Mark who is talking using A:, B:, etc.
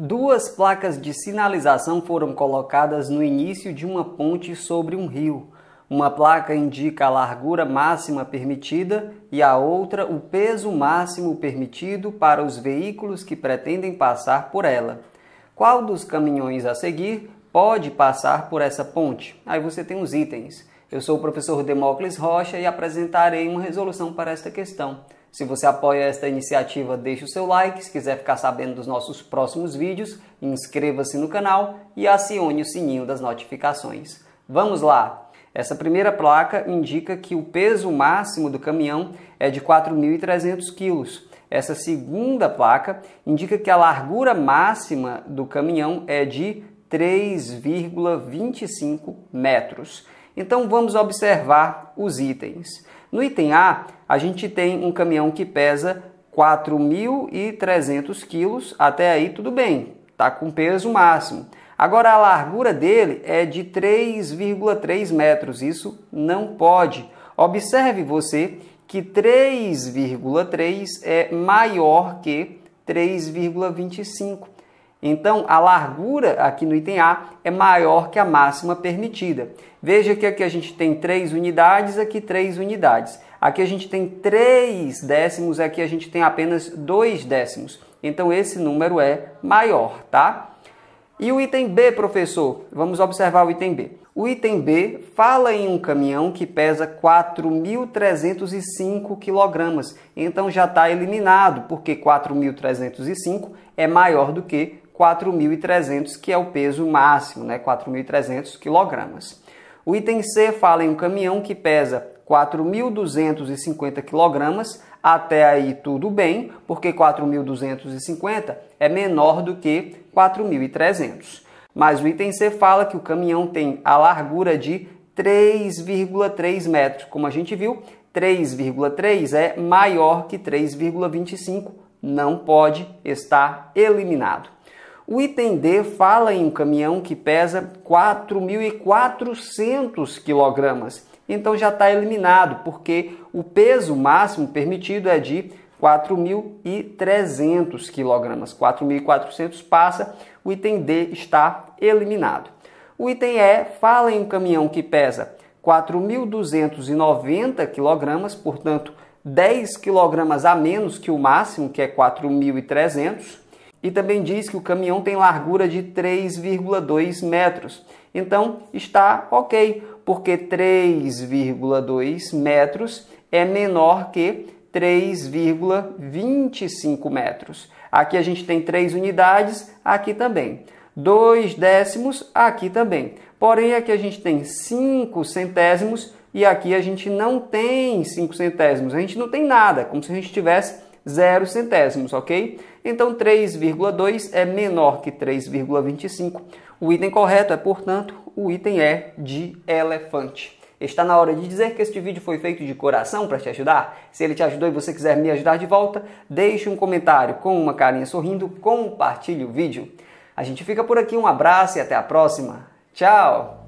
A: Duas placas de sinalização foram colocadas no início de uma ponte sobre um rio. Uma placa indica a largura máxima permitida e a outra o peso máximo permitido para os veículos que pretendem passar por ela. Qual dos caminhões a seguir pode passar por essa ponte? Aí você tem os itens. Eu sou o professor Demócles Rocha e apresentarei uma resolução para esta questão. Se você apoia esta iniciativa, deixe o seu like. Se quiser ficar sabendo dos nossos próximos vídeos, inscreva-se no canal e acione o sininho das notificações. Vamos lá! Essa primeira placa indica que o peso máximo do caminhão é de 4.300 quilos. Essa segunda placa indica que a largura máxima do caminhão é de 3,25 metros. Então vamos observar os itens. No item A, a gente tem um caminhão que pesa 4.300 quilos, até aí tudo bem, está com peso máximo. Agora a largura dele é de 3,3 metros, isso não pode. Observe você que 3,3 é maior que 3,25. Então, a largura aqui no item A é maior que a máxima permitida. Veja que aqui a gente tem 3 unidades, aqui 3 unidades. Aqui a gente tem 3 décimos, aqui a gente tem apenas 2 décimos. Então, esse número é maior, tá? E o item B, professor? Vamos observar o item B. O item B fala em um caminhão que pesa 4.305 kg. Então já está eliminado, porque 4.305 é maior do que 4.300, que é o peso máximo, né? 4.300 kg. O item C fala em um caminhão que pesa 4.250 kg. até aí tudo bem, porque 4.250 é menor do que 4.300. Mas o item C fala que o caminhão tem a largura de 3,3 metros. Como a gente viu, 3,3 é maior que 3,25, não pode estar eliminado. O item D fala em um caminhão que pesa 4.400 kg. Então já está eliminado, porque o peso máximo permitido é de 4.300 kg. 4.400 passa, o item D está eliminado. O item E fala em um caminhão que pesa 4.290 kg, portanto 10 kg a menos que o máximo, que é 4.300 e também diz que o caminhão tem largura de 3,2 metros. Então está ok, porque 3,2 metros é menor que 3,25 metros. Aqui a gente tem três unidades, aqui também. 2 décimos, aqui também. Porém, aqui a gente tem 5 centésimos e aqui a gente não tem 5 centésimos. A gente não tem nada, como se a gente tivesse 0 centésimos, ok? Então 3,2 é menor que 3,25. O item correto é, portanto, o item é de elefante. Está na hora de dizer que este vídeo foi feito de coração para te ajudar? Se ele te ajudou e você quiser me ajudar de volta, deixe um comentário com uma carinha sorrindo, compartilhe o vídeo. A gente fica por aqui, um abraço e até a próxima. Tchau!